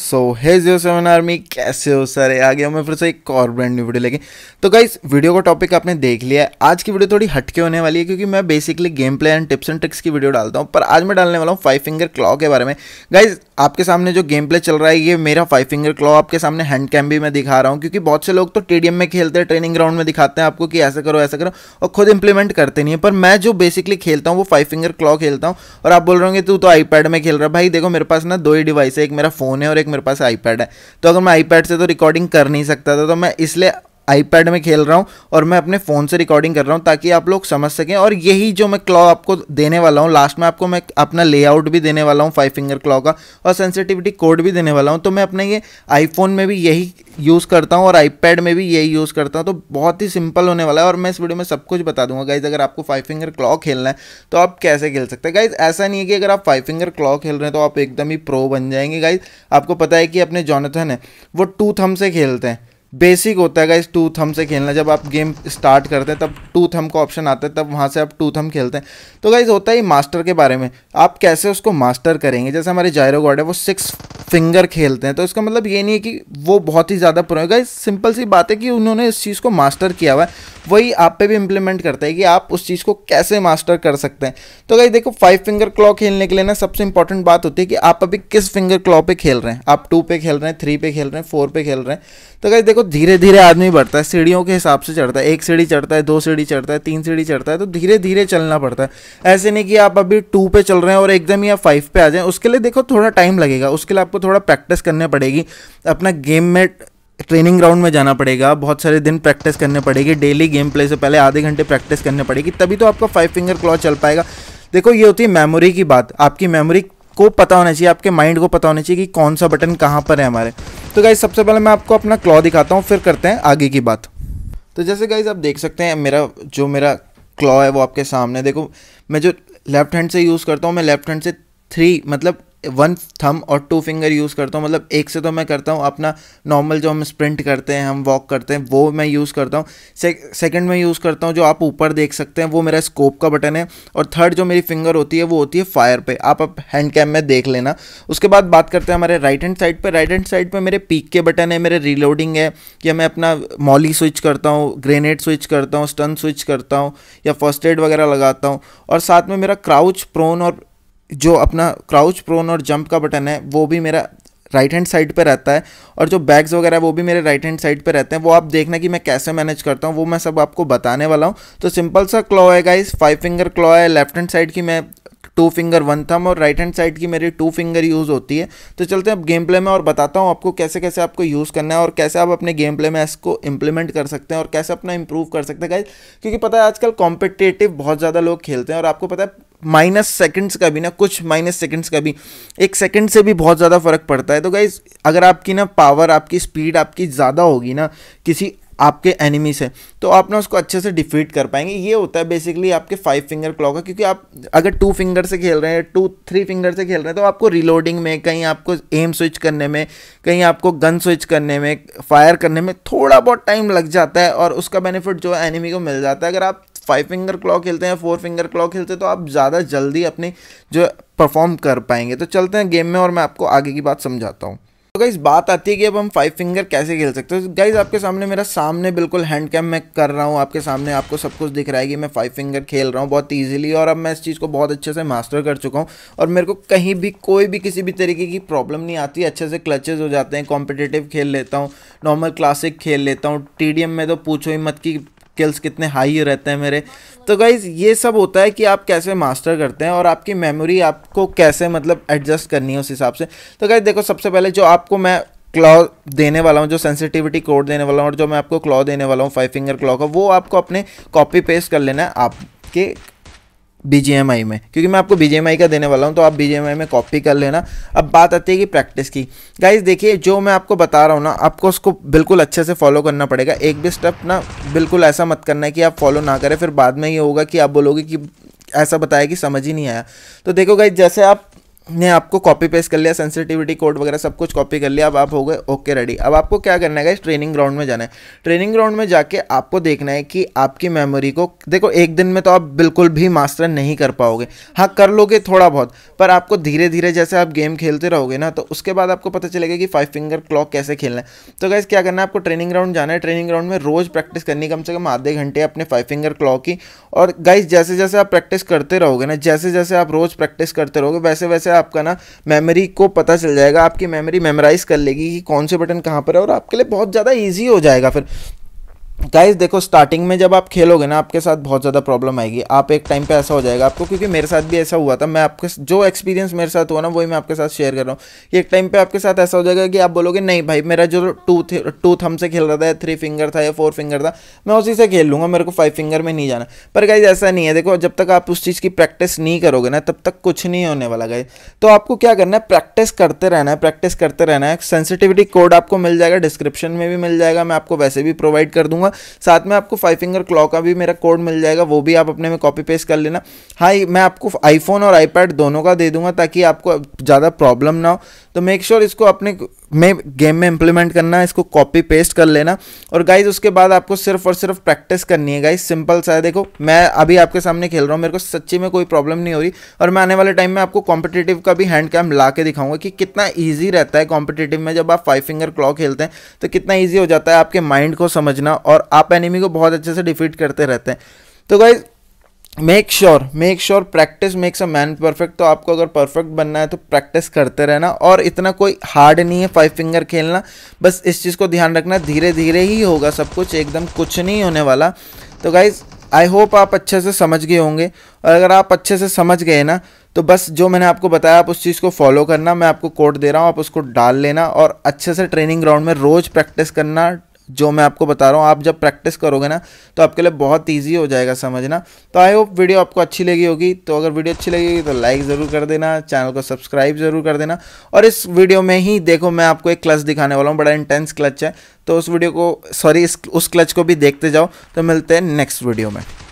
सो हे जियो seven army कैसे हो सारे आ गया मैं फिर से एक और ब्रांड न्यू वीडियो लेके तो गाइस वीडियो का टॉपिक आपने देख लिया है आज की वीडियो थोड़ी हटके होने वाली है क्योंकि मैं basically game play and tips and tricks की वीडियो डालता हूँ पर आज मैं डालने वाला हूँ फाइव फिंगर क्लॉ के बारे में गाइज आपके सामने जो गेम प्ले चल रहा है ये मेरा फाइव फिंगर क्लॉ आपके सामने हैंड कैम भी मैं दिखा रहा हूँ क्योंकि बहुत से लोग तो टी में खेलते हैं ट्रेनिंग ग्राउंड में दिखाते हैं आपको कि ऐसा करो ऐसा करो और खुद इंप्लीमेंट करते नहीं है पर मैं जो बेसिकली खेलता हूँ वो फाइव फिंगर क्लॉ खेलता हूँ और आप बोल रहे होंगे तू तो आईपैड में खेल रहा है भाई देखो मेरे पास ना दो ही डिवाइस है एक मेरा फोन है और एक मेरे पास आईपैड है तो अगर मैं आईपैड से तो रिकॉर्डिंग कर नहीं सकता था तो मैं इसलिए आईपैड में खेल रहा हूँ और मैं अपने फ़ोन से रिकॉर्डिंग कर रहा हूँ ताकि आप लोग समझ सकें और यही जो मैं क्लॉ आपको देने वाला हूँ लास्ट में आपको मैं अपना लेआउट भी देने वाला हूँ फाइव फिंगर क्लॉ का और सेंसिटिविटी कोड भी देने वाला हूँ तो मैं अपने ये आईफोन में भी यही यूज़ करता हूँ और आईपैड में भी यही यूज़ करता हूँ तो बहुत ही सिंपल होने वाला है और मैं इस वीडियो में सब कुछ बता दूंगा गाइज अगर आपको फाइव फिंगर क्लॉ खेलना है तो आप कैसे खेल सकते हैं गाइज ऐसा नहीं है कि अगर आप फाइव फिंगर क्लॉ खेल रहे हैं तो आप एकदम ही प्रो बन जाएंगे गाइज आपको पता है कि अपने जॉनथन है वो टू थम से खेलते हैं बेसिक होता है गाइस टू थम से खेलना जब आप गेम स्टार्ट करते हैं तब टू थम का ऑप्शन आता है तब वहाँ से आप टू थम खेलते हैं तो गाइस होता है मास्टर के बारे में आप कैसे उसको मास्टर करेंगे जैसे हमारे जायरो गॉड है वो सिक्स फिंगर खेलते हैं तो इसका मतलब ये नहीं है कि वो बहुत ही ज़्यादा पुरानी गाइस सिंपल सी बात है कि उन्होंने इस चीज़ को मास्टर किया हुआ है वही आप पे भी इंप्लीमेंट करता है कि आप उस चीज़ को कैसे मास्टर कर सकते हैं तो गाइस देखो फाइव फिंगर क्लॉ खेलने के लिए ना सबसे इंपॉर्टेंट बात होती है कि आप अभी किस फिंगर क्लॉ पे खेल रहे हैं आप टू पे खेल रहे हैं थ्री पे खेल रहे हैं फोर पे खेल रहे हैं तो गाइज देखो धीरे धीरे आदमी बढ़ता है सीढ़ियों के हिसाब से चढ़ता है एक सीढ़ी चढ़ता है दो सीढ़ी चढ़ता है तीन सीढ़ी चढ़ता है तो धीरे धीरे चलना पड़ता है ऐसे नहीं कि आप अभी टू पे चल रहे हैं और एकदम ही आप फाइव पे आ जाएं उसके लिए देखो थोड़ा टाइम लगेगा उसके लिए आपको थोड़ा प्रैक्टिस करनी पड़ेगी अपना गेम में ट्रेनिंग ग्राउंड में जाना पड़ेगा बहुत सारे दिन प्रैक्टिस करने पड़ेगी डेली गेम प्ले से पहले आधे घंटे प्रैक्टिस करने पड़ेगी तभी तो आपका फाइव फिंगर क्लॉ चल पाएगा देखो ये होती है मेमोरी की बात आपकी मेमोरी को पता होना चाहिए आपके माइंड को पता होना चाहिए कि कौन सा बटन कहाँ पर है हमारे तो गाइज सबसे पहले मैं आपको अपना क्लॉ दिखाता हूँ फिर करते हैं आगे की बात तो जैसे गाइज आप देख सकते हैं मेरा जो मेरा क्लॉ है वो आपके सामने देखो मैं जो लेफ्ट हैंड से यूज़ करता हूँ मैं लेफ्ट हैंड से थ्री मतलब वन थम और टू फिंगर यूज़ करता हूँ मतलब एक से तो मैं करता हूँ अपना नॉर्मल जो हम स्प्रिंट करते हैं हम वॉक करते हैं वो मैं यूज़ करता हूँ सेकंड में यूज़ करता हूँ जो आप ऊपर देख सकते हैं वो मेरा स्कोप का बटन है और थर्ड जो मेरी फिंगर होती है वो होती है फायर पे आप अब हैंड कैम में देख लेना उसके बाद बात करते हैं हमारे राइट हैंड साइड पर राइट हैंड साइड पर मेरे पीक के बटन है मेरे रीलोडिंग है या मैं अपना मॉली स्विच करता हूँ ग्रेनेड स्विच करता हूँ स्टन स्विच करता हूँ या फर्स्ट एड वगैरह लगाता हूँ और साथ में मेरा क्राउच प्रोन और जो अपना क्राउच प्रोन और जंप का बटन है वो भी मेरा राइट हैंड साइड पे रहता है और जो बैग्स वगैरह वो भी मेरे राइट हैंड साइड पे रहते हैं वो आप देखना कि मैं कैसे मैनेज करता हूँ वो मैं सब आपको बताने वाला हूँ तो सिंपल सा क्लॉ है गाइस फाइव फिंगर क्लॉ है लेफ्ट हैंड साइड की मैं टू फिंगर वन थम और राइट हैंड साइड की मेरी टू फिंगर यूज़ होती है तो चलते हैं अब गेम प्ले में और बताता हूँ आपको कैसे कैसे आपको यूज़ करना है और कैसे आप अपने गेम प्ले में इसको इंप्लीमेंट कर सकते हैं और कैसे अपना इंप्रूव कर सकते हैं गाइज क्योंकि पता है आजकल कॉम्पिटेटिव बहुत ज़्यादा लोग खेलते हैं और आपको पता है माइनस सेकंड्स का भी ना कुछ माइनस सेकंड्स का भी एक सेकंड से भी बहुत ज़्यादा फ़र्क पड़ता है तो गाइज अगर आपकी ना पावर आपकी स्पीड आपकी ज़्यादा होगी ना किसी आपके एनिमी से तो आप ना उसको अच्छे से डिफीट कर पाएंगे ये होता है बेसिकली आपके फाइव फिंगर क्लॉक का क्योंकि आप अगर टू फिंगर से खेल रहे हैं टू थ्री फिंगर से खेल रहे हैं तो आपको रिलोडिंग में कहीं आपको एम स्विच करने में कहीं आपको गन स्विच करने में फायर करने में थोड़ा बहुत टाइम लग जाता है और उसका बेनिफिट जो है एनिमी को मिल जाता है अगर आप फाइव फिंगर क्लॉक खेलते हैं फोर फिंगर क्लॉक खेलते हैं तो आप ज़्यादा जल्दी अपनी जो परफॉर्म कर पाएंगे तो चलते हैं गेम में और मैं आपको आगे की बात समझाता हूँ तो गाइज बात आती है कि अब हम फाइव फिंगर कैसे खेल सकते हैं गाइज आपके सामने मेरा सामने बिल्कुल हैंड कैम मैं कर रहा हूँ आपके सामने आपको सब कुछ दिख रहा है कि मैं फाइव फिंगर खेल रहा हूँ बहुत इजीली और अब मैं इस चीज़ को बहुत अच्छे से मास्टर कर चुका हूँ और मेरे को कहीं भी कोई भी किसी भी तरीके की प्रॉब्लम नहीं आती अच्छे से क्लचेज हो जाते हैं कॉम्पिटेटिव खेल लेता हूँ नॉर्मल क्लासिक खेल लेता हूँ टी में तो पूछो ही मत कि स्किल्स कितने हाई रहते हैं मेरे तो गाइज़ ये सब होता है कि आप कैसे मास्टर करते हैं और आपकी मेमोरी आपको कैसे मतलब एडजस्ट करनी है उस हिसाब से तो गाइज़ देखो सबसे पहले जो आपको मैं क्लॉ देने वाला हूँ जो सेंसिटिविटी कोड देने वाला हूँ और जो मैं आपको क्लॉ देने वाला हूँ फाइव फिंगर क्लॉ का वो आपको अपने कॉपी पेस्ट कर लेना है आपके बी में क्योंकि मैं आपको बी का देने वाला हूँ तो आप बी में कॉपी कर लेना अब बात आती है कि प्रैक्टिस की गाइज देखिए जो मैं आपको बता रहा हूँ ना आपको उसको बिल्कुल अच्छे से फॉलो करना पड़ेगा एक भी स्टेप ना बिल्कुल ऐसा मत करना है कि आप फॉलो ना करें फिर बाद में ये होगा कि आप बोलोगे कि ऐसा बताया कि समझ ही नहीं आया तो देखो गाइज जैसे आप ने आपको कॉपी पेस्ट कर लिया सेंसिटिविटी कोड वगैरह सब कुछ कॉपी कर लिया अब आप हो गए ओके रेडी अब आपको क्या करना है इस ट्रेनिंग ग्राउंड में जाना है ट्रेनिंग ग्राउंड में जाके आपको देखना है कि आपकी मेमोरी को देखो एक दिन में तो आप बिल्कुल भी मास्टर नहीं कर पाओगे हाँ कर लोगे थोड़ा बहुत पर आपको धीरे धीरे जैसे आप गेम खेलते रहोगे ना तो उसके बाद आपको पता चलेगा कि फाइव फिंगर क्लॉक कैसे खेलना है तो गैस क्या करना है आपको ट्रेनिंग ग्राउंड जाना है ट्रेनिंग ग्राउंड में रोज़ प्रैक्टिस करनी कम से कम आधे घंटे अपने फाइव फिंगर क्लॉक की और गाइस जैसे जैसे आप प्रैक्टिस करते रहोगे ना जैसे जैसे आप रोज़ प्रैक्टिस करते रहोगे वैसे वैसे आपका ना मेमोरी को पता चल जाएगा आपकी मेमोरी मेमोराइज कर लेगी कि कौन से बटन कहाँ पर है और आपके लिए बहुत ज़्यादा ईजी हो जाएगा फिर गाइज देखो स्टार्टिंग में जब आप खेलोगे ना आपके साथ बहुत ज़्यादा प्रॉब्लम आएगी आप एक टाइम पे ऐसा हो जाएगा आपको क्योंकि मेरे साथ भी ऐसा हुआ था मैं आपके जो एक्सपीरियंस मेरे साथ हुआ ना वही मैं आपके साथ शेयर कर रहा हूँ कि एक टाइम पे आपके साथ ऐसा हो जाएगा कि आप बोलोगे नहीं भाई मेरा जो टू टू थम से खेल रहा था या थ्री फिंगर था या फोर फिंगर था मैं उसी से खेल लूँगा मेरे को फाइव फिंगर में नहीं जाना पर गाइज ऐसा नहीं है देखो जब तक आप उस चीज़ की प्रैक्टिस नहीं करोगे ना तब तक कुछ नहीं होने वाला गाइज तो आपको क्या करना है प्रैक्टिस करते रहना है प्रैक्टिस करते रहना है सेंसिटिविटी कोड आपको मिल जाएगा डिस्क्रिप्शन में भी मिल जाएगा मैं आपको वैसे भी प्रोवाइड कर दूंगा दूंगा साथ में आपको फाइव फिंगर क्लॉक का भी मेरा कोड मिल जाएगा वो भी आप अपने में कॉपी पेस्ट कर लेना हाई मैं आपको आईफोन और आईपैड दोनों का दे दूंगा ताकि आपको ज़्यादा प्रॉब्लम ना हो तो मेक श्योर sure इसको अपने में गेम में इम्प्लीमेंट करना इसको कॉपी पेस्ट कर लेना और गाइज उसके बाद आपको सिर्फ और सिर्फ प्रैक्टिस करनी है गाइज सिंपल सा है देखो मैं अभी आपके सामने खेल रहा हूँ मेरे को सच्ची में कोई प्रॉब्लम नहीं हो रही और मैं आने वाले टाइम में आपको कॉम्पिटेटिव का भी हैंड कैम ला के दिखाऊंगा कि कितना ईजी रहता है कॉम्पिटेटिव में जब आप फाइव फिंगर क्लॉ खेलते हैं तो कितना ईजी हो जाता है आपके माइंड को समझना और आप एनिमी को बहुत अच्छे से डिफीट करते रहते हैं तो guys make sure make sure practice makes a man perfect तो आपको अगर परफेक्ट बनना है तो प्रैक्टिस करते रहना और इतना कोई हार्ड नहीं है फाइव फिंगर खेलना बस इस चीज़ को ध्यान रखना धीरे धीरे ही होगा सब कुछ एकदम कुछ नहीं होने वाला तो गाइज़ आई होप आप अच्छे से समझ गए होंगे और अगर आप अच्छे से समझ गए ना तो बस जो मैंने आपको बताया आप उस चीज़ को फॉलो करना मैं आपको कोड दे रहा हूँ आप उसको डाल लेना और अच्छे से ट्रेनिंग ग्राउंड में रोज़ प्रैक्टिस करना जो मैं आपको बता रहा हूँ आप जब प्रैक्टिस करोगे ना तो आपके लिए बहुत ईजी हो जाएगा समझना तो आई होप वीडियो आपको अच्छी लगी होगी तो अगर वीडियो अच्छी लगेगी तो लाइक ज़रूर कर देना चैनल को सब्सक्राइब ज़रूर कर देना और इस वीडियो में ही देखो मैं आपको एक क्लच दिखाने वाला हूँ बड़ा इंटेंस क्लच है तो उस वीडियो को सॉरी उस क्लच को भी देखते जाओ तो मिलते हैं नेक्स्ट वीडियो में